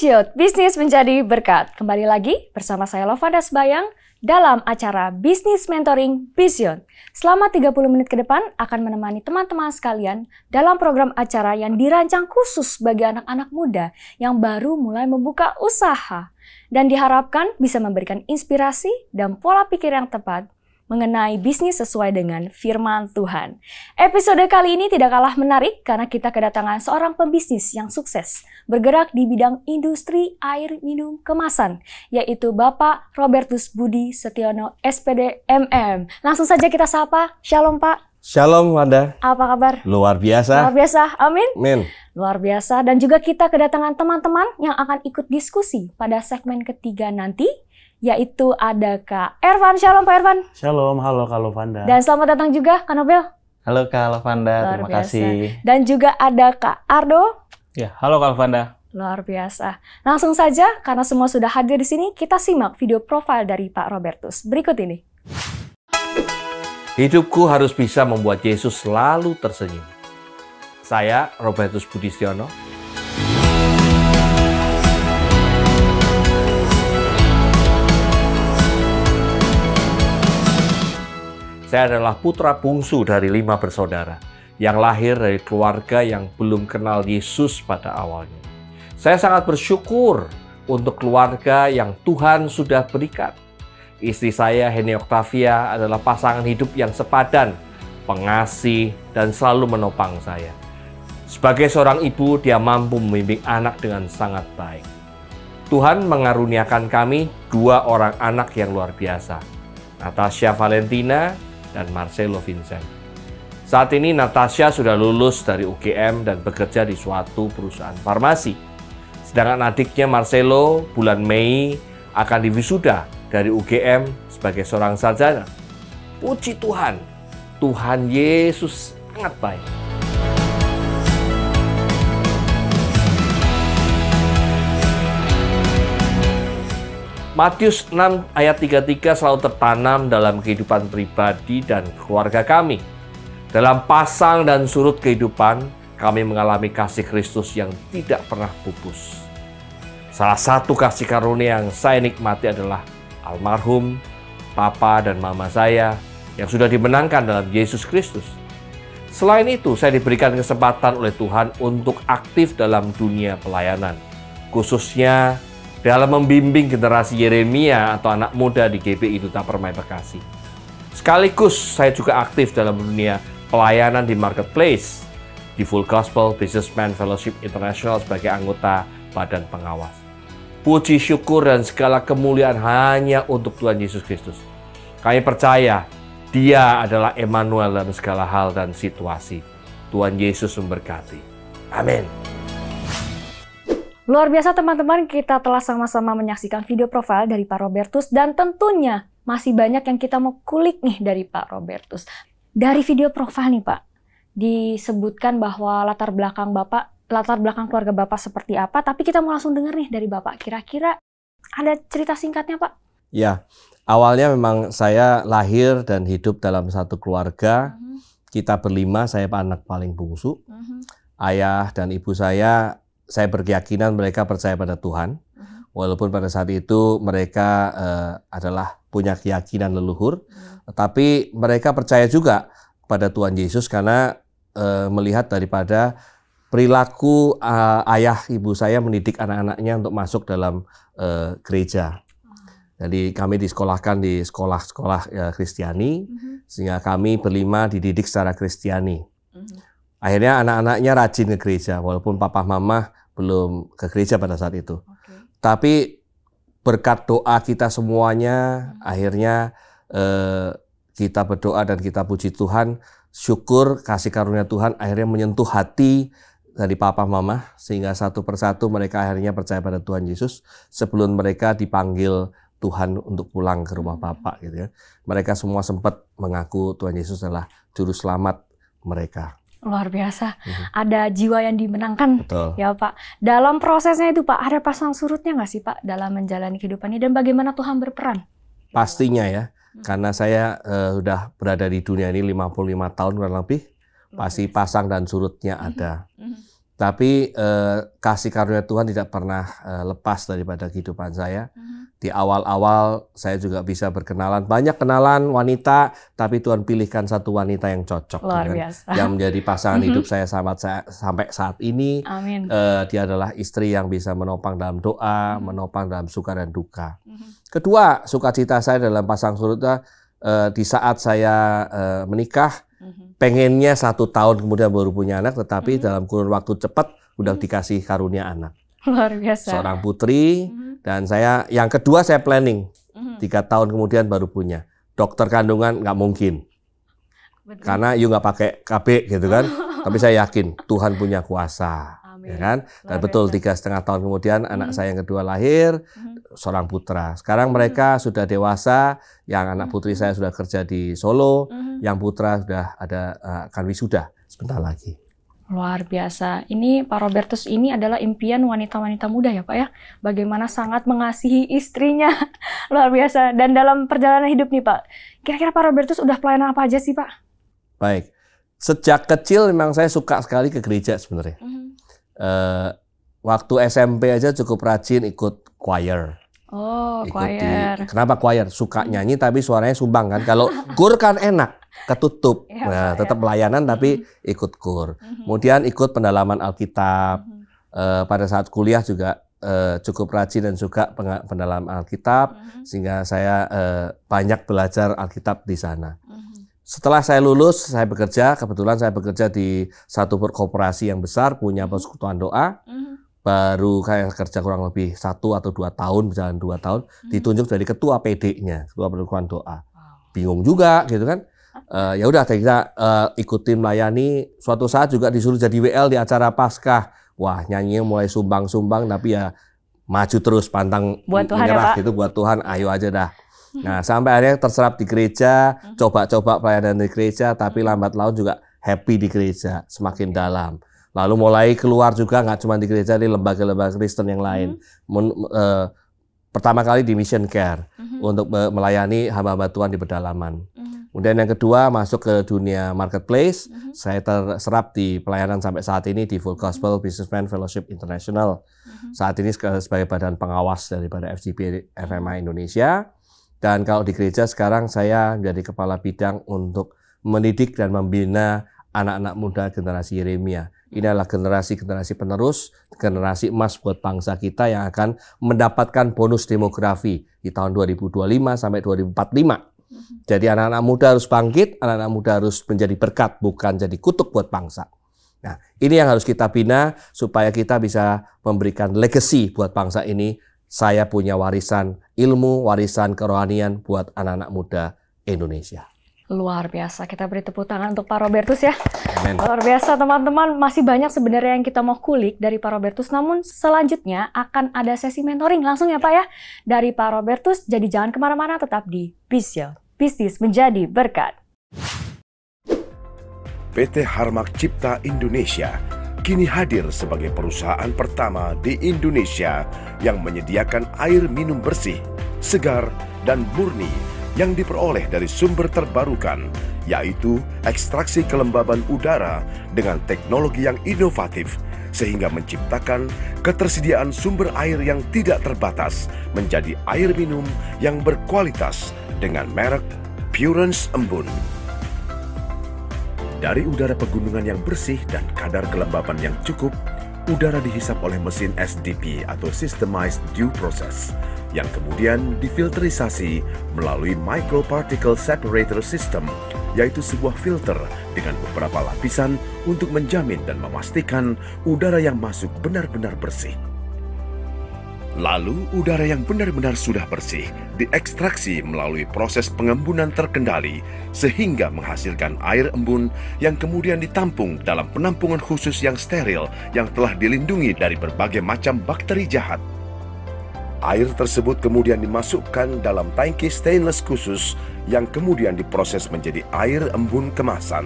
Youth, bisnis menjadi berkat. Kembali lagi bersama saya Lova Sebayang dalam acara Bisnis Mentoring Vision. Selama 30 menit ke depan akan menemani teman-teman sekalian dalam program acara yang dirancang khusus bagi anak-anak muda yang baru mulai membuka usaha dan diharapkan bisa memberikan inspirasi dan pola pikir yang tepat mengenai bisnis sesuai dengan firman Tuhan. Episode kali ini tidak kalah menarik karena kita kedatangan seorang pebisnis yang sukses bergerak di bidang industri air minum kemasan, yaitu Bapak Robertus Budi Setiono SPD MM. Langsung saja kita sapa. Shalom Pak. Shalom Wanda. Apa kabar? Luar biasa. Luar biasa. Amin. Amin. Luar biasa dan juga kita kedatangan teman-teman yang akan ikut diskusi pada segmen ketiga nanti yaitu ada Kak Ervan. Shalom Pak Ervan. Shalom, halo Kak Lovanda. Dan selamat datang juga Kak Nobel. Halo Kak Lovanda, terima biasa. kasih. Dan juga ada Kak Ardo. Ya, halo Kak Lovanda. Luar biasa. Langsung saja, karena semua sudah hadir di sini, kita simak video profil dari Pak Robertus. Berikut ini. Hidupku harus bisa membuat Yesus selalu tersenyum. Saya Robertus Budistiono Saya adalah putra bungsu dari lima bersaudara yang lahir dari keluarga yang belum kenal Yesus pada awalnya. Saya sangat bersyukur untuk keluarga yang Tuhan sudah berikan. Istri saya, Heni Octavia adalah pasangan hidup yang sepadan, pengasih, dan selalu menopang saya. Sebagai seorang ibu, dia mampu membimbing anak dengan sangat baik. Tuhan mengaruniakan kami dua orang anak yang luar biasa, Natasha Valentina dan Marcelo Vincent. Saat ini Natasha sudah lulus dari UGM dan bekerja di suatu perusahaan farmasi. Sedangkan adiknya Marcelo bulan Mei akan diwisuda dari UGM sebagai seorang sarjana. Puji Tuhan, Tuhan Yesus sangat baik. Matius 6 ayat 33 selalu tertanam dalam kehidupan pribadi dan keluarga kami. Dalam pasang dan surut kehidupan, kami mengalami kasih Kristus yang tidak pernah pupus. Salah satu kasih karunia yang saya nikmati adalah almarhum papa dan mama saya yang sudah dimenangkan dalam Yesus Kristus. Selain itu, saya diberikan kesempatan oleh Tuhan untuk aktif dalam dunia pelayanan, khususnya dalam membimbing generasi Yeremia atau anak muda di GPI Duta Permai Bekasi. Sekaligus saya juga aktif dalam dunia pelayanan di marketplace di Full Gospel Businessman Fellowship International sebagai anggota badan pengawas. Puji syukur dan segala kemuliaan hanya untuk Tuhan Yesus Kristus. Kami percaya dia adalah Emmanuel dalam segala hal dan situasi. Tuhan Yesus memberkati. Amin. Luar biasa teman-teman, kita telah sama-sama menyaksikan video profil dari Pak Robertus dan tentunya masih banyak yang kita mau kulik nih dari Pak Robertus. Dari video profil nih Pak, disebutkan bahwa latar belakang Bapak, latar belakang keluarga Bapak seperti apa, tapi kita mau langsung dengar nih dari Bapak. Kira-kira ada cerita singkatnya Pak? Ya, awalnya memang saya lahir dan hidup dalam satu keluarga. Mhm. Kita berlima, saya anak paling bungsu. Mhm. Ayah dan ibu saya saya berkeyakinan mereka percaya pada Tuhan, mm-hmm. walaupun pada saat itu mereka uh, adalah punya keyakinan leluhur, mm-hmm. tapi mereka percaya juga pada Tuhan Yesus karena uh, melihat daripada perilaku uh, ayah ibu saya mendidik anak-anaknya untuk masuk dalam uh, gereja. Jadi kami disekolahkan di sekolah-sekolah Kristiani, -sekolah, mm-hmm. uh, sehingga kami berlima dididik secara Kristiani. Uh -huh. Akhirnya anak-anaknya rajin ke gereja, walaupun papa mama belum ke gereja pada saat itu. Okay. Tapi berkat doa kita semuanya hmm. akhirnya eh, kita berdoa dan kita puji Tuhan, syukur kasih karunia Tuhan akhirnya menyentuh hati dari papa mama sehingga satu persatu mereka akhirnya percaya pada Tuhan Yesus sebelum mereka dipanggil Tuhan untuk pulang ke rumah Bapak hmm. gitu ya. Mereka semua sempat mengaku Tuhan Yesus adalah juru selamat mereka. Luar biasa. Mm-hmm. Ada jiwa yang dimenangkan, Betul. ya Pak. Dalam prosesnya itu Pak, ada pasang surutnya nggak sih Pak dalam menjalani kehidupan ini dan bagaimana Tuhan berperan? Pastinya ya, hmm. karena saya uh, sudah berada di dunia ini 55 tahun kurang lebih, pasti pasang dan surutnya mhm. ada. Hmm. Tapi uh, kasih karunia Tuhan tidak pernah uh, lepas daripada kehidupan saya. Hmm di awal-awal saya juga bisa berkenalan banyak kenalan wanita, tapi Tuhan pilihkan satu wanita yang cocok Luar biasa. Kan? yang menjadi pasangan hidup mhm. saya sampai sampai saat ini. Amin. Uh, dia adalah istri yang bisa menopang dalam doa, hmm. menopang dalam suka dan duka. Hmm. Kedua, sukacita saya dalam pasang surutnya uh, eh, di saat saya uh, menikah mhm. pengennya satu tahun kemudian baru punya anak, tetapi mm -hmm. dalam kurun waktu cepat udah mhm. dikasih karunia anak. Luar biasa. Seorang putri mm-hmm. dan saya yang kedua saya planning mm-hmm. tiga tahun kemudian baru punya. Dokter kandungan nggak mungkin. Betul. Karena you nggak pakai KB gitu kan. Tapi saya yakin Tuhan punya kuasa. Ya kan? Dan betul tiga setengah tahun kemudian hmm anak mm-hmm. saya yang kedua lahir hmm seorang putra. Sekarang mm-hmm. mereka hmm sudah dewasa. Yang anak mm-hmm. putri saya sudah kerja di Solo. hmm Yang putra sudah ada uh, kan wisuda sebentar lagi. Luar biasa. Ini Pak Robertus ini adalah impian wanita-wanita muda ya Pak ya. Bagaimana sangat mengasihi istrinya. Luar biasa. Dan dalam perjalanan hidup nih Pak, kira-kira Pak Robertus udah pelayanan apa aja sih Pak? Baik. Sejak kecil memang saya suka sekali ke gereja sebenarnya. Mm -hmm. uh, waktu SMP aja cukup rajin ikut choir. Oh, ikuti. choir. Kenapa choir? Suka nyanyi tapi suaranya sumbang kan. Kalau kur kan enak, ketutup. Ya, nah, tetap pelayanan tapi ikut kur. Mhm. Kemudian ikut pendalaman Alkitab. Uh, pada saat kuliah juga uh, cukup rajin dan suka pendalaman Alkitab mhm. sehingga saya uh, banyak belajar Alkitab di sana. Setelah saya lulus, saya bekerja. Kebetulan saya bekerja di satu korporasi yang besar, punya persekutuan doa baru kayak kerja kurang lebih satu atau dua tahun berjalan dua tahun hmm. ditunjuk dari ketua PD-nya ketua perlukuan doa bingung juga gitu kan uh, ya udah kita uh, eh, ikutin melayani suatu saat juga disuruh jadi WL di acara paskah wah nyanyi mulai sumbang-sumbang tapi ya maju terus pantang buat Tuhan ya, menyerah ya, gitu buat Tuhan ayo aja dah hmm. nah sampai akhirnya terserap di gereja hmm. coba-coba pelayanan di gereja tapi hmm. lambat laun juga happy di gereja semakin dalam Lalu mulai keluar juga nggak cuma di gereja, di lembaga-lembaga Kristen yang lain. Mm -hmm. uh, pertama kali di Mission Care mm -hmm. untuk melayani hamba-hamba Tuhan di pedalaman. Mm -hmm. Kemudian yang kedua masuk ke dunia marketplace. Mm -hmm. Saya terserap di pelayanan sampai saat ini di Full Gospel mm -hmm. Businessman Fellowship International. Mm -hmm. Saat ini sebagai badan pengawas daripada FGP FMI hmm. Indonesia. Dan kalau di gereja sekarang saya menjadi kepala bidang untuk mendidik dan membina anak-anak muda generasi Yeremia. Ini adalah generasi-generasi penerus, generasi emas buat bangsa kita yang akan mendapatkan bonus demografi di tahun 2025 sampai 2045. Mm-hmm. Jadi anak-anak muda harus bangkit, anak-anak muda harus menjadi berkat, bukan jadi kutuk buat bangsa. Nah, ini yang harus kita bina supaya kita bisa memberikan legacy buat bangsa ini. Saya punya warisan ilmu, warisan kerohanian buat anak-anak muda Indonesia. Luar biasa, kita beri tepuk tangan untuk Pak Robertus ya. Amen. Luar biasa teman-teman, masih banyak sebenarnya yang kita mau kulik dari Pak Robertus, namun selanjutnya akan ada sesi mentoring langsung ya Pak ya, dari Pak Robertus, jadi jangan kemana-mana, tetap di Bisil. Bisnis Menjadi Berkat. PT Harmak Cipta Indonesia kini hadir sebagai perusahaan pertama di Indonesia yang menyediakan air minum bersih, segar, dan murni yang diperoleh dari sumber terbarukan, yaitu ekstraksi kelembaban udara dengan teknologi yang inovatif, sehingga menciptakan ketersediaan sumber air yang tidak terbatas menjadi air minum yang berkualitas dengan merek Purance Embun. Dari udara pegunungan yang bersih dan kadar kelembaban yang cukup, udara dihisap oleh mesin SDP atau Systemized Dew Process yang kemudian difilterisasi melalui microparticle separator system, yaitu sebuah filter dengan beberapa lapisan untuk menjamin dan memastikan udara yang masuk benar-benar bersih. Lalu, udara yang benar-benar sudah bersih diekstraksi melalui proses pengembunan terkendali sehingga menghasilkan air embun yang kemudian ditampung dalam penampungan khusus yang steril yang telah dilindungi dari berbagai macam bakteri jahat. Air tersebut kemudian dimasukkan dalam tangki stainless khusus yang kemudian diproses menjadi air embun kemasan.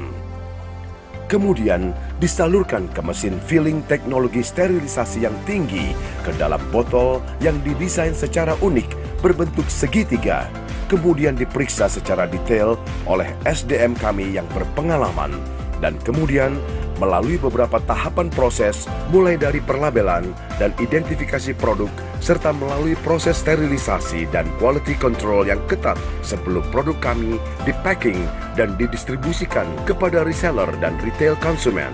Kemudian disalurkan ke mesin filling teknologi sterilisasi yang tinggi ke dalam botol yang didesain secara unik berbentuk segitiga, kemudian diperiksa secara detail oleh SDM kami yang berpengalaman dan kemudian melalui beberapa tahapan proses mulai dari perlabelan dan identifikasi produk serta melalui proses sterilisasi dan quality control yang ketat sebelum produk kami dipacking dan didistribusikan kepada reseller dan retail konsumen.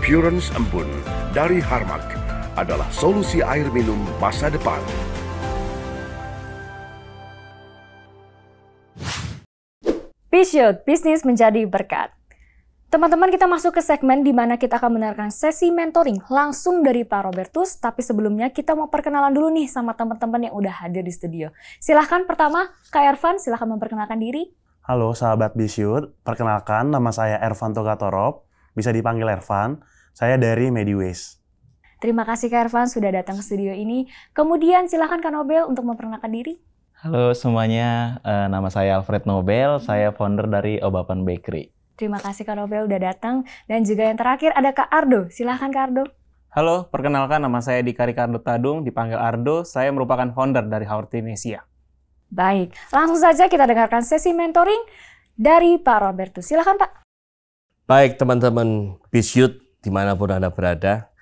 Purance Embun dari Harmak adalah solusi air minum masa depan. Vision, bisnis menjadi berkat. Teman-teman, kita masuk ke segmen di mana kita akan menerangkan sesi mentoring langsung dari Pak Robertus. Tapi sebelumnya kita mau perkenalan dulu nih sama teman-teman yang udah hadir di studio. Silahkan pertama, Kak Ervan, silahkan memperkenalkan diri. Halo sahabat Bisyut, perkenalkan nama saya Ervan Togatorop, bisa dipanggil Ervan. Saya dari Mediways. Terima kasih Kak Ervan sudah datang ke studio ini. Kemudian silahkan Kak Nobel untuk memperkenalkan diri. Halo semuanya, uh, nama saya Alfred Nobel, saya founder dari Obapan Bakery. Terima kasih Kak Nobel udah datang. Dan juga yang terakhir ada Kak Ardo. Silahkan Kak Ardo. Halo, perkenalkan nama saya Dika Ricardo Tadung, dipanggil Ardo. Saya merupakan founder dari Hortinesia. Baik, langsung saja kita dengarkan sesi mentoring dari Pak Roberto, Silahkan Pak. Baik teman-teman Bisyut dimanapun Anda berada.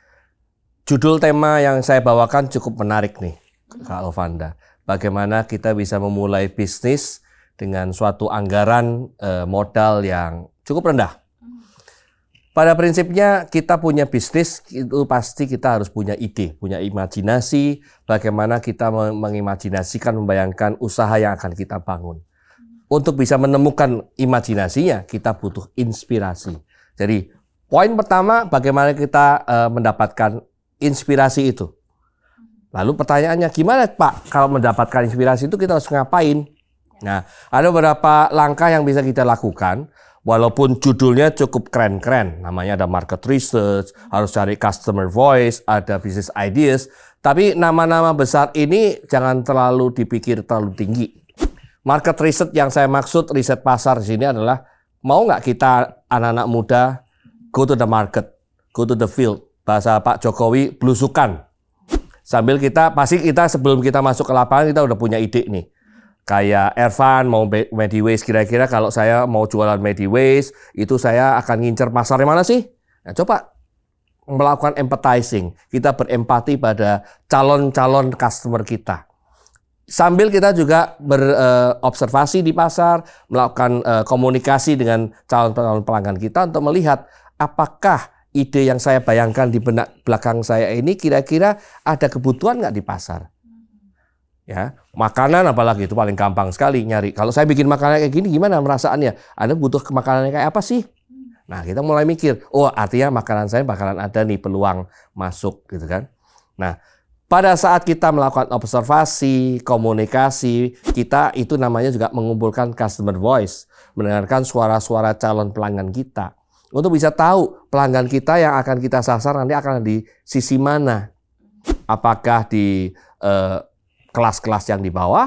Judul tema yang saya bawakan cukup menarik nih Kak Alvanda bagaimana kita bisa memulai bisnis dengan suatu anggaran eh, modal yang cukup rendah. Pada prinsipnya kita punya bisnis itu pasti kita harus punya ide, punya imajinasi, bagaimana kita mengimajinasikan, membayangkan usaha yang akan kita bangun. Untuk bisa menemukan imajinasinya, kita butuh inspirasi. Jadi poin pertama bagaimana kita eh, mendapatkan inspirasi itu. Lalu pertanyaannya gimana Pak kalau mendapatkan inspirasi itu kita harus ngapain? Nah, ada beberapa langkah yang bisa kita lakukan walaupun judulnya cukup keren-keren. Namanya ada market research, harus cari customer voice, ada business ideas, tapi nama-nama besar ini jangan terlalu dipikir terlalu tinggi. Market research yang saya maksud riset pasar di sini adalah mau nggak kita anak-anak muda go to the market, go to the field. Bahasa Pak Jokowi belusukan Sambil kita pasti kita sebelum kita masuk ke lapangan kita udah punya ide nih. Kayak Ervan mau Mediways kira-kira kalau saya mau jualan Mediways itu saya akan ngincer pasarnya mana sih? Nah, coba melakukan empathizing. Kita berempati pada calon-calon customer kita. Sambil kita juga berobservasi eh, di pasar, melakukan eh, komunikasi dengan calon-calon pelanggan kita untuk melihat apakah ide yang saya bayangkan di benak belakang saya ini kira-kira ada kebutuhan nggak di pasar? Ya, makanan apalagi itu paling gampang sekali nyari. Kalau saya bikin makanan kayak gini gimana merasaannya? Anda butuh makanannya kayak apa sih? Nah, kita mulai mikir, oh artinya makanan saya bakalan ada nih peluang masuk gitu kan. Nah, pada saat kita melakukan observasi, komunikasi, kita itu namanya juga mengumpulkan customer voice, mendengarkan suara-suara calon pelanggan kita untuk bisa tahu pelanggan kita yang akan kita sasar nanti akan di sisi mana. Apakah di eh, kelas-kelas eh, yang di bawah?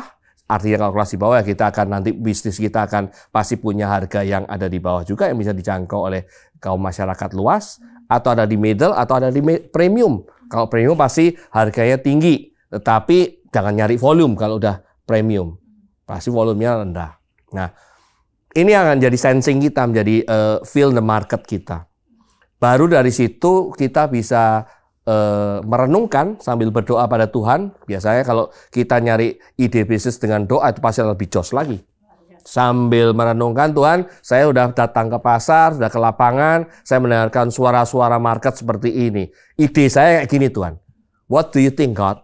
Artinya kalau kelas di bawah ya kita akan nanti bisnis kita akan pasti punya harga yang ada di bawah juga yang bisa dijangkau oleh kaum masyarakat luas atau ada di middle atau ada di premium. Kalau premium pasti harganya tinggi, tetapi jangan nyari volume kalau udah premium. Pasti volumenya rendah. Nah, ini akan jadi sensing kita, menjadi uh, feel the market kita. Baru dari situ kita bisa uh, merenungkan sambil berdoa pada Tuhan. Biasanya kalau kita nyari ide bisnis dengan doa itu pasti lebih jos lagi. Sambil merenungkan Tuhan, saya sudah datang ke pasar, sudah ke lapangan, saya mendengarkan suara-suara market seperti ini. Ide saya kayak gini Tuhan. What do you think God?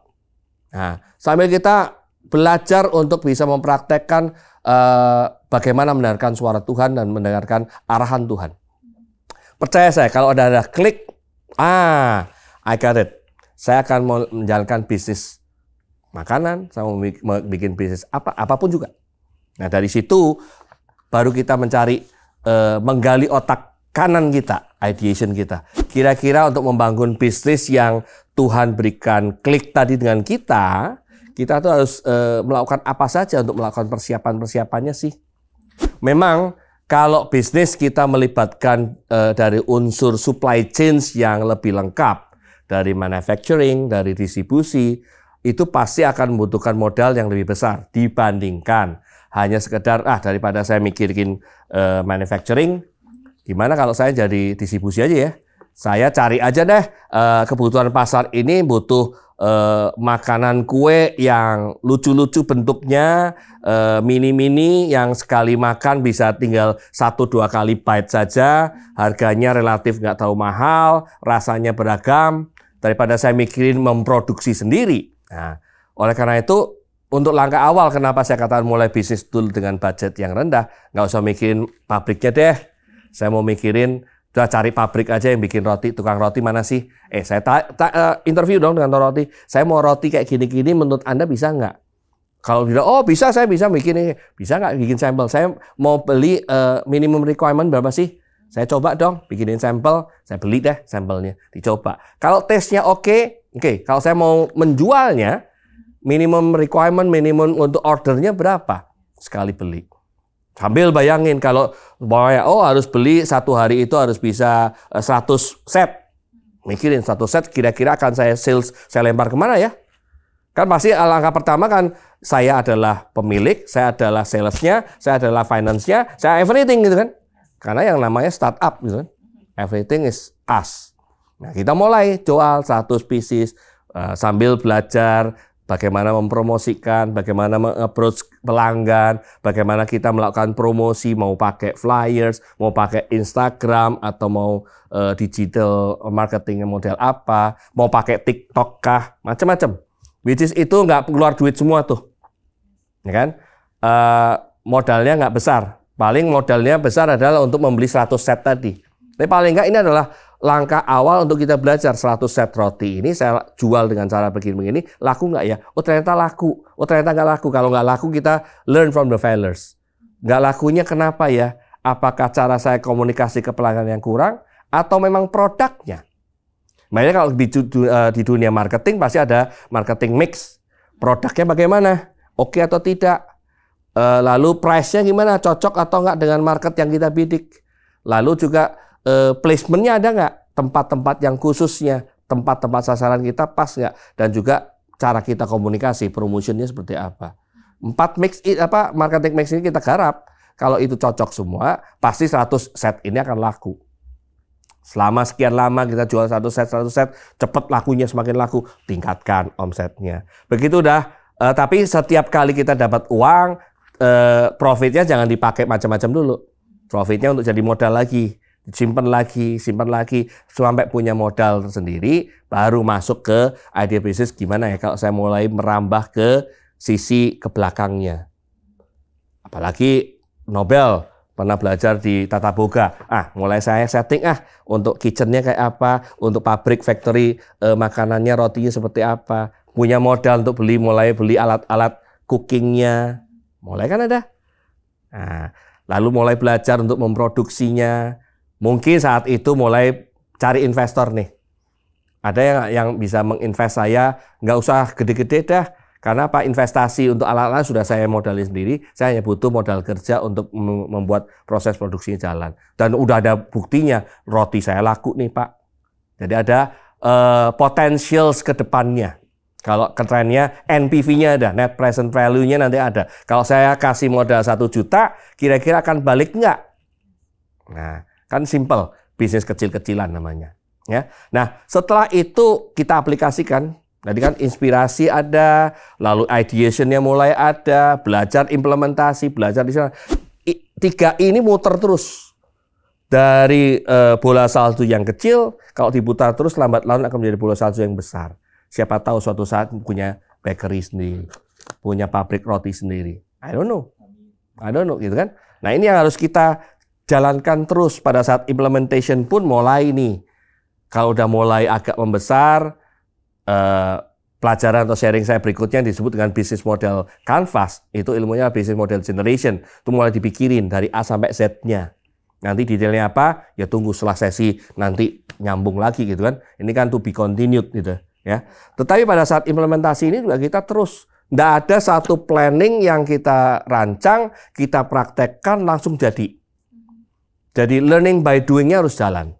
Nah, sambil kita belajar untuk bisa mempraktekkan Eh, bagaimana mendengarkan suara Tuhan dan mendengarkan arahan Tuhan. Percaya saya, kalau ada ada klik, ah, I got it. Saya akan menjalankan bisnis makanan, saya mau bikin bisnis apa, apapun juga. Nah dari situ baru kita mencari, uh, menggali otak kanan kita, ideation kita. Kira-kira untuk membangun bisnis yang Tuhan berikan klik tadi dengan kita, kita tuh harus e, melakukan apa saja untuk melakukan persiapan-persiapannya sih. Memang kalau bisnis kita melibatkan e, dari unsur supply chain yang lebih lengkap dari manufacturing, dari distribusi, itu pasti akan membutuhkan modal yang lebih besar dibandingkan hanya sekedar ah daripada saya mikirin e, manufacturing gimana kalau saya jadi distribusi aja ya saya cari aja deh kebutuhan pasar ini butuh eh, makanan kue yang lucu-lucu bentuknya, eh, mini-mini yang sekali makan bisa tinggal satu dua kali bite saja, harganya relatif nggak tahu mahal, rasanya beragam, daripada saya mikirin memproduksi sendiri. Nah, oleh karena itu, untuk langkah awal kenapa saya katakan mulai bisnis dulu dengan budget yang rendah, nggak usah mikirin pabriknya deh. Saya mau mikirin Udah cari pabrik aja yang bikin roti, tukang roti mana sih? Eh, saya ta- ta- eh, interview dong dengan roti. Saya mau roti kayak gini-gini, menurut Anda bisa nggak? Kalau tidak, oh bisa, saya bisa bikin ini. Bisa nggak bikin sampel? Saya mau beli uh, minimum requirement berapa sih? Saya coba dong, bikinin sampel. Saya beli deh sampelnya, dicoba. Kalau tesnya oke, okay, oke. Okay. Kalau saya mau menjualnya, minimum requirement, minimum untuk ordernya berapa? Sekali beli. Sambil bayangin kalau oh harus beli satu hari itu harus bisa 100 eh, set. Mikirin satu set kira-kira akan saya sales saya lempar kemana ya? Kan pasti langkah pertama kan saya adalah pemilik, saya adalah salesnya, saya adalah finance-nya, saya everything gitu kan. Karena yang namanya startup gitu kan. Everything is us. Nah, kita mulai jual 100 pieces eh, sambil belajar Bagaimana mempromosikan, bagaimana mengapproach pelanggan, bagaimana kita melakukan promosi, mau pakai flyers, mau pakai Instagram atau mau uh, digital marketing model apa, mau pakai TikTok kah, macam-macam. Which is itu nggak keluar duit semua tuh, ya kan? Uh, modalnya nggak besar, paling modalnya besar adalah untuk membeli 100 set tadi. Tapi paling nggak ini adalah langkah awal untuk kita belajar 100 set roti ini saya jual dengan cara begini-begini, laku nggak ya? Oh ternyata laku, oh ternyata nggak laku. Kalau nggak laku kita learn from the failures. Nggak lakunya kenapa ya? Apakah cara saya komunikasi ke pelanggan yang kurang atau memang produknya? Makanya kalau di, eh, di dunia marketing pasti ada marketing mix. Produknya bagaimana? Oke atau tidak? Eh, lalu price-nya gimana? Cocok atau nggak dengan market yang kita bidik? Lalu juga eh, placementnya ada nggak? Tempat-tempat yang khususnya, tempat-tempat sasaran kita pas nggak? Dan juga cara kita komunikasi, promotionnya seperti apa? Empat mix apa marketing mix ini kita garap. Kalau itu cocok semua, pasti 100 set ini akan laku. Selama sekian lama kita jual satu set, satu set, cepet lakunya semakin laku, tingkatkan omsetnya. Begitu udah, uh, eh, tapi setiap kali kita dapat uang, uh, profitnya jangan dipakai macam-macam dulu. Profitnya untuk jadi modal lagi simpan lagi, simpan lagi sampai punya modal tersendiri baru masuk ke idea bisnis gimana ya kalau saya mulai merambah ke sisi ke belakangnya. Apalagi Nobel pernah belajar di Tata Boga. Ah, mulai saya setting ah untuk kitchennya kayak apa, untuk pabrik factory eh, makanannya rotinya seperti apa, punya modal untuk beli mulai beli alat-alat cookingnya, mulai kan ada. Nah, lalu mulai belajar untuk memproduksinya, Mungkin saat itu mulai cari investor nih. Ada yang yang bisa menginvest saya, nggak usah gede-gede dah. Karena apa investasi untuk alat-alat sudah saya modali sendiri, saya hanya butuh modal kerja untuk membuat proses produksi jalan. Dan udah ada buktinya, roti saya laku nih Pak. Jadi ada uh, potentials ke depannya. Kalau trennya NPV-nya ada, net present value-nya nanti ada. Kalau saya kasih modal satu juta, kira-kira akan balik nggak? Nah, Kan simple, bisnis kecil-kecilan namanya. Ya. Nah, setelah itu kita aplikasikan. Tadi kan inspirasi ada, lalu ideationnya mulai ada, belajar implementasi, belajar di sana. tiga ini muter terus. Dari e, bola salju yang kecil, kalau diputar terus lambat laun akan menjadi bola salju yang besar. Siapa tahu suatu saat punya bakery sendiri, punya pabrik roti sendiri. I don't know. I don't know gitu kan. Nah, ini yang harus kita jalankan terus pada saat implementation pun mulai nih. Kalau udah mulai agak membesar, eh, pelajaran atau sharing saya berikutnya yang disebut dengan bisnis model canvas, itu ilmunya bisnis model generation. Itu mulai dipikirin dari A sampai Z-nya. Nanti detailnya apa? Ya tunggu setelah sesi nanti nyambung lagi gitu kan. Ini kan to be continued gitu ya. Tetapi pada saat implementasi ini juga kita terus tidak ada satu planning yang kita rancang, kita praktekkan langsung jadi. Jadi learning by doingnya harus jalan.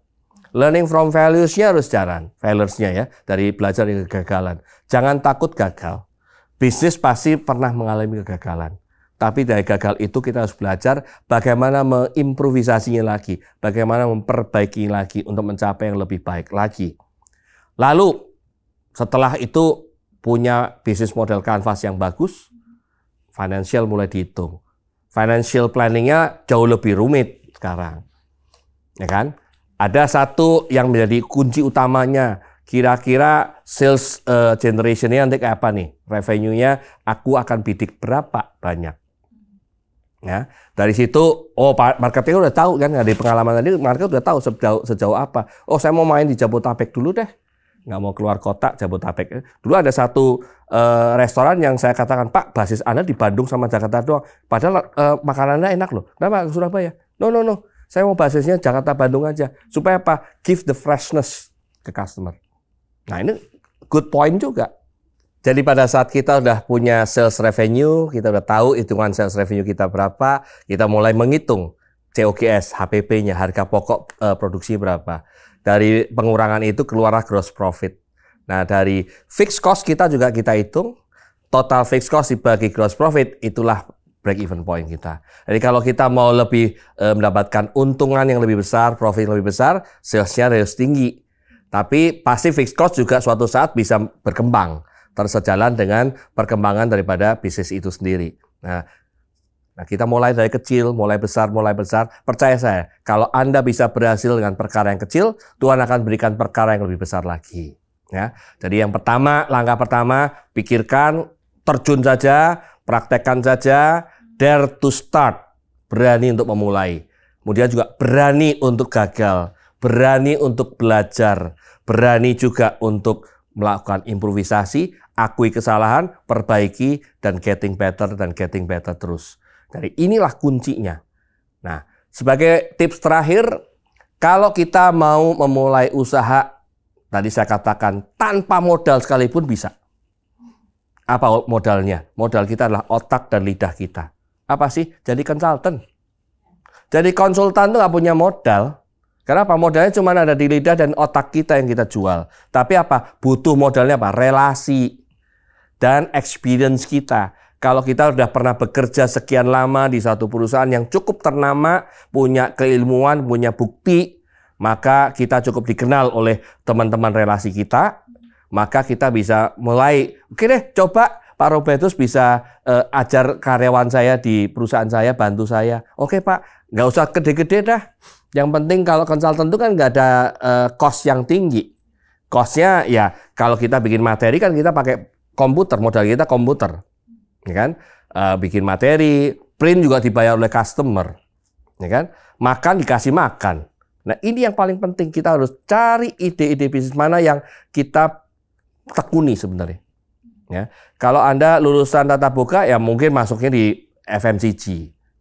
Learning from failures nya harus jalan. Failures-nya ya, dari belajar dari kegagalan. Jangan takut gagal. Bisnis pasti pernah mengalami kegagalan. Tapi dari gagal itu kita harus belajar bagaimana mengimprovisasinya lagi. Bagaimana memperbaiki lagi untuk mencapai yang lebih baik lagi. Lalu setelah itu punya bisnis model kanvas yang bagus, financial mulai dihitung. Financial planningnya jauh lebih rumit, sekarang. Ya kan? Ada satu yang menjadi kunci utamanya. Kira-kira sales uh, generation-nya nanti kayak apa nih? Revenue-nya aku akan bidik berapa banyak? Ya, dari situ, oh marketing udah tahu kan dari pengalaman tadi, market udah tahu sejauh, sejauh apa. Oh saya mau main di Jabotabek dulu deh, nggak mau keluar kota Jabotabek. Eh, dulu ada satu uh, restoran yang saya katakan Pak basis Anda di Bandung sama Jakarta doang, padahal uh, makanannya enak loh. Kenapa ke Surabaya? No, no, no. Saya mau basisnya Jakarta Bandung aja. Supaya apa? Give the freshness ke customer. Nah, ini good point juga. Jadi pada saat kita udah punya sales revenue, kita udah tahu hitungan sales revenue kita berapa, kita mulai menghitung COGS, HPP-nya, harga pokok e, produksi berapa. Dari pengurangan itu keluarlah gross profit. Nah, dari fixed cost kita juga kita hitung, total fixed cost dibagi gross profit, itulah break even point kita. Jadi kalau kita mau lebih e, mendapatkan untungan yang lebih besar, profit yang lebih besar, salesnya harus tinggi. Tapi pasti fixed cost juga suatu saat bisa berkembang, tersejalan dengan perkembangan daripada bisnis itu sendiri. Nah, Nah, kita mulai dari kecil, mulai besar, mulai besar. Percaya saya, kalau Anda bisa berhasil dengan perkara yang kecil, Tuhan akan berikan perkara yang lebih besar lagi. Ya. Jadi yang pertama, langkah pertama, pikirkan, terjun saja, praktekkan saja, dare to start, berani untuk memulai. Kemudian juga berani untuk gagal, berani untuk belajar, berani juga untuk melakukan improvisasi, akui kesalahan, perbaiki, dan getting better, dan getting better terus. Dari inilah kuncinya. Nah, sebagai tips terakhir, kalau kita mau memulai usaha, tadi saya katakan, tanpa modal sekalipun bisa. Apa modalnya? Modal kita adalah otak dan lidah kita apa sih? Jadi consultant. Jadi konsultan tuh nggak punya modal. Kenapa? Modalnya cuma ada di lidah dan otak kita yang kita jual. Tapi apa? Butuh modalnya apa? Relasi dan experience kita. Kalau kita sudah pernah bekerja sekian lama di satu perusahaan yang cukup ternama, punya keilmuan, punya bukti, maka kita cukup dikenal oleh teman-teman relasi kita, maka kita bisa mulai, oke deh coba Pak Robertus bisa uh, ajar karyawan saya di perusahaan saya, bantu saya. Oke Pak, nggak usah gede-gede dah. Yang penting kalau konsultan itu kan nggak ada uh, cost yang tinggi. Costnya ya kalau kita bikin materi kan kita pakai komputer, modal kita komputer, ya kan? Uh, bikin materi, print juga dibayar oleh customer, ya kan? Makan dikasih makan. Nah ini yang paling penting kita harus cari ide-ide bisnis mana yang kita tekuni sebenarnya. Ya. Kalau Anda lulusan tatap muka ya mungkin masuknya di FMCG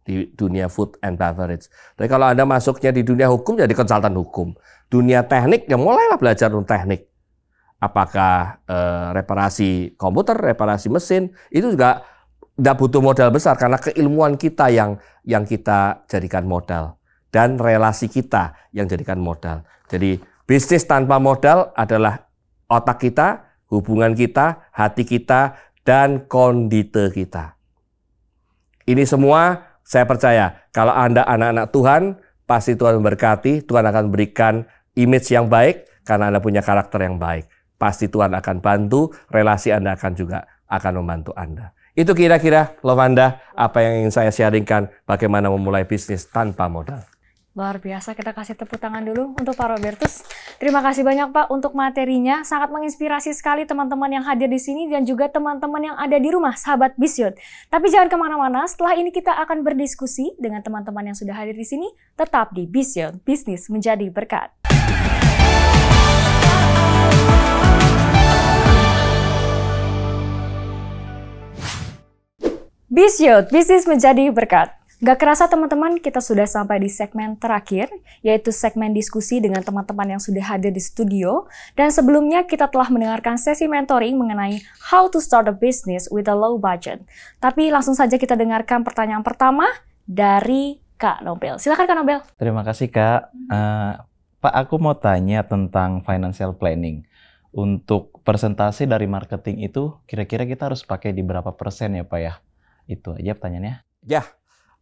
di dunia food and beverage. Tapi kalau Anda masuknya di dunia hukum jadi ya konsultan hukum. Dunia teknik ya mulailah belajar tentang teknik. Apakah eh, reparasi komputer, reparasi mesin itu juga tidak butuh modal besar karena keilmuan kita yang yang kita jadikan modal dan relasi kita yang jadikan modal. Jadi bisnis tanpa modal adalah otak kita hubungan kita, hati kita, dan kondite kita. Ini semua saya percaya kalau Anda anak-anak Tuhan, pasti Tuhan memberkati, Tuhan akan berikan image yang baik karena Anda punya karakter yang baik. Pasti Tuhan akan bantu, relasi Anda akan juga akan membantu Anda. Itu kira-kira Lovanda apa yang ingin saya sharingkan bagaimana memulai bisnis tanpa modal. Luar biasa, kita kasih tepuk tangan dulu untuk Pak Robertus. Terima kasih banyak Pak untuk materinya, sangat menginspirasi sekali teman-teman yang hadir di sini dan juga teman-teman yang ada di rumah, sahabat Bisyut. Tapi jangan kemana-mana, setelah ini kita akan berdiskusi dengan teman-teman yang sudah hadir di sini, tetap di Bisyut, bisnis menjadi berkat. Bisyut, bisnis menjadi berkat. Gak kerasa teman-teman, kita sudah sampai di segmen terakhir, yaitu segmen diskusi dengan teman-teman yang sudah hadir di studio. Dan sebelumnya kita telah mendengarkan sesi mentoring mengenai how to start a business with a low budget. Tapi langsung saja kita dengarkan pertanyaan pertama dari Kak Nobel. Silakan Kak Nobel. Terima kasih Kak. Uh, Pak, aku mau tanya tentang financial planning. Untuk presentasi dari marketing itu, kira-kira kita harus pakai di berapa persen ya Pak ya? Itu aja pertanyaannya. Ya,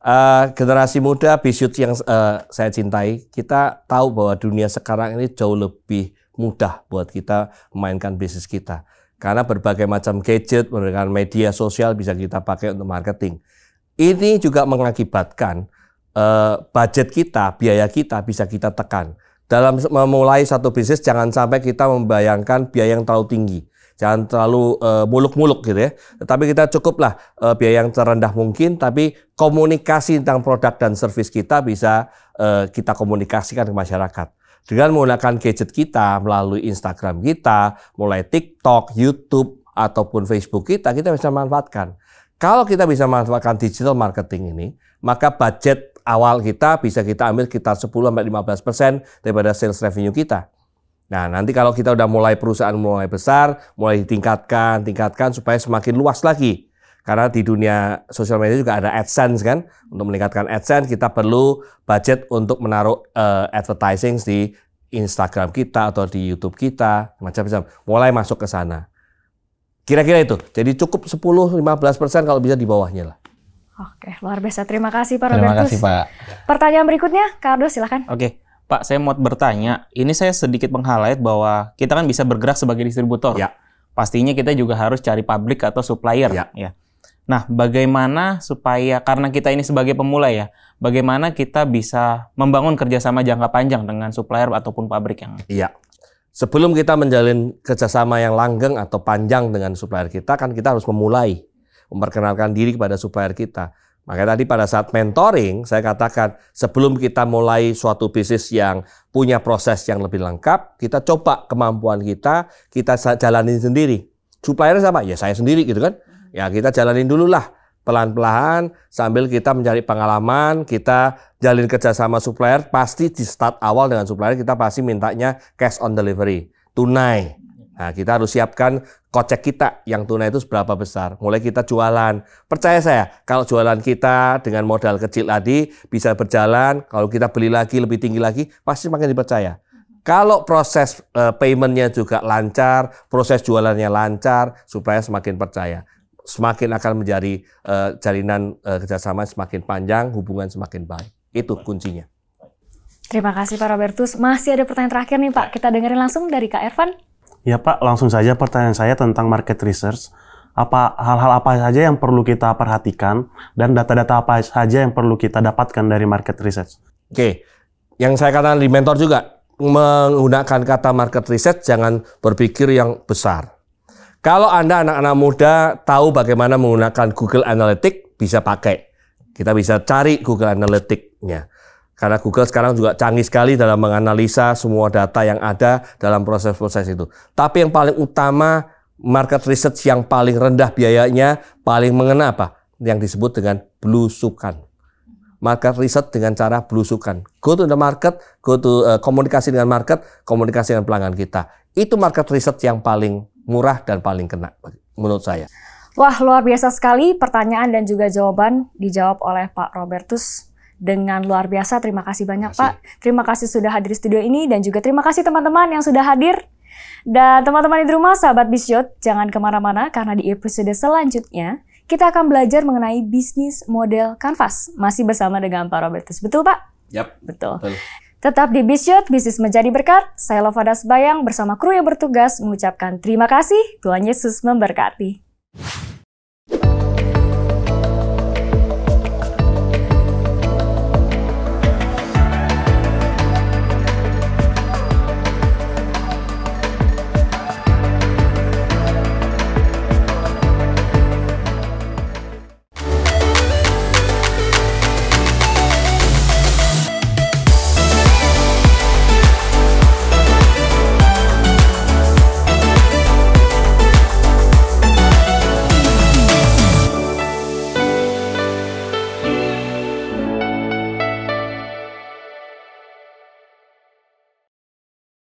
uh, generasi muda bisut yang uh, saya cintai, kita tahu bahwa dunia sekarang ini jauh lebih mudah buat kita memainkan bisnis kita. Karena berbagai macam gadget, menggunakan media sosial bisa kita pakai untuk marketing. Ini juga mengakibatkan uh, budget kita, biaya kita bisa kita tekan. Dalam memulai satu bisnis, jangan sampai kita membayangkan biaya yang terlalu tinggi jangan terlalu muluk eh, muluk-muluk gitu ya. Tetapi kita cukuplah uh, biaya yang terendah mungkin, tapi komunikasi tentang produk dan servis kita bisa uh, kita komunikasikan ke masyarakat. Dengan menggunakan gadget kita melalui Instagram kita, mulai TikTok, YouTube, ataupun Facebook kita, kita bisa manfaatkan. Kalau kita bisa manfaatkan digital marketing ini, maka budget awal kita bisa kita ambil sekitar 10-15% daripada sales revenue kita. Nah, nanti kalau kita udah mulai perusahaan mulai besar, mulai ditingkatkan, tingkatkan supaya semakin luas lagi. Karena di dunia sosial media juga ada AdSense kan. Untuk meningkatkan AdSense kita perlu budget untuk menaruh uh, advertising di Instagram kita atau di YouTube kita, macam-macam. Mulai masuk ke sana. Kira-kira itu. Jadi cukup 10-15% kalau bisa di bawahnya lah. Oke, luar biasa. Terima kasih Pak Robertus. Terima kasih Pak. Pertanyaan berikutnya, Kak Ardo silakan. Oke. Pak, saya mau bertanya, ini saya sedikit meng bahwa kita kan bisa bergerak sebagai distributor. Ya. Pastinya kita juga harus cari pabrik atau supplier. Ya. ya. Nah, bagaimana supaya karena kita ini sebagai pemula ya, bagaimana kita bisa membangun kerjasama jangka panjang dengan supplier ataupun pabrik yang? Iya. Sebelum kita menjalin kerjasama yang langgeng atau panjang dengan supplier kita, kan kita harus memulai memperkenalkan diri kepada supplier kita. Makanya tadi pada saat mentoring, saya katakan sebelum kita mulai suatu bisnis yang punya proses yang lebih lengkap, kita coba kemampuan kita, kita jalanin sendiri. Suppliernya sama, ya saya sendiri gitu kan. Hmm. Ya kita jalanin dulu lah pelan-pelan sambil kita mencari pengalaman, kita jalin kerja sama supplier, pasti di start awal dengan supplier kita pasti mintanya cash on delivery, tunai. Nah, kita harus siapkan kocek kita yang tunai itu seberapa besar. Mulai kita jualan. Percaya saya, kalau jualan kita dengan modal kecil tadi bisa berjalan, kalau kita beli lagi lebih tinggi lagi, pasti makin dipercaya. Kalau proses uh, paymentnya juga lancar, proses jualannya lancar, supaya semakin percaya. Semakin akan menjadi uh, jalinan uh, kerjasama semakin panjang, hubungan semakin baik. Itu kuncinya. Terima kasih Pak Robertus. Masih ada pertanyaan terakhir nih Pak. Ya. Kita dengerin langsung dari Kak Ervan. Ya Pak, langsung saja pertanyaan saya tentang market research. Apa hal-hal apa saja yang perlu kita perhatikan dan data-data apa saja yang perlu kita dapatkan dari market research? Oke, yang saya katakan di mentor juga menggunakan kata market research jangan berpikir yang besar. Kalau Anda anak-anak muda tahu bagaimana menggunakan Google Analytics bisa pakai. Kita bisa cari Google Analytics-nya. Karena Google sekarang juga canggih sekali dalam menganalisa semua data yang ada dalam proses-proses itu. Tapi yang paling utama market research yang paling rendah biayanya paling mengena apa? Yang disebut dengan blusukan. Market research dengan cara blusukan. Go to the market, go to uh, komunikasi dengan market, komunikasi dengan pelanggan kita. Itu market research yang paling murah dan paling kena menurut saya. Wah, luar biasa sekali pertanyaan dan juga jawaban dijawab oleh Pak Robertus dengan luar biasa. Terima kasih banyak terima kasih. Pak. Terima kasih sudah hadir di studio ini dan juga terima kasih teman-teman yang sudah hadir. Dan teman-teman di rumah, sahabat Bisyot, jangan kemana-mana karena di episode selanjutnya kita akan belajar mengenai bisnis model kanvas. Masih bersama dengan Pak Robertus. Betul Pak? Yap. Betul. Betul. Tetap di Bisyot, bisnis menjadi berkat. Saya Lovada Bayang bersama kru yang bertugas mengucapkan terima kasih. Tuhan Yesus memberkati.